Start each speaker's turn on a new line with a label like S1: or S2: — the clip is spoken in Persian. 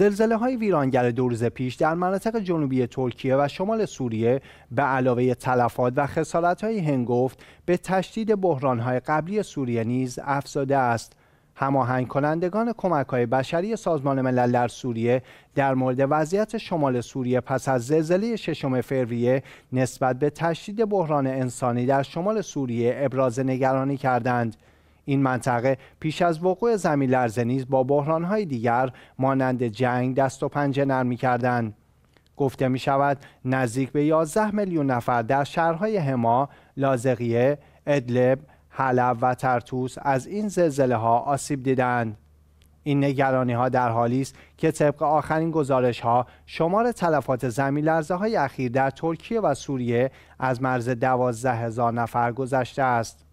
S1: زلزله های ویرانگر دو روز پیش در مناطق جنوبی ترکیه و شمال سوریه به علاوه تلفات و خسارت های هنگفت به تشدید بحران های قبلی سوریه نیز افزاده است. هماهنگ کنندگان کمک های بشری سازمان ملل در سوریه در مورد وضعیت شمال سوریه پس از زلزله ششم فوریه نسبت به تشدید بحران انسانی در شمال سوریه ابراز نگرانی کردند. این منطقه پیش از وقوع زمین لرزه نیز با بحرانهای دیگر مانند جنگ دست و پنجه نرمی کردند. گفته می شود نزدیک به 11 میلیون نفر در شهرهای هما، لازقیه، ادلب، حلب و ترتوس از این زلزله ها آسیب دیدند. این نگرانی ها در حالی است که طبق آخرین گزارش ها شمار تلفات زمین لرزه های اخیر در ترکیه و سوریه از مرز دوازده هزار نفر گذشته است.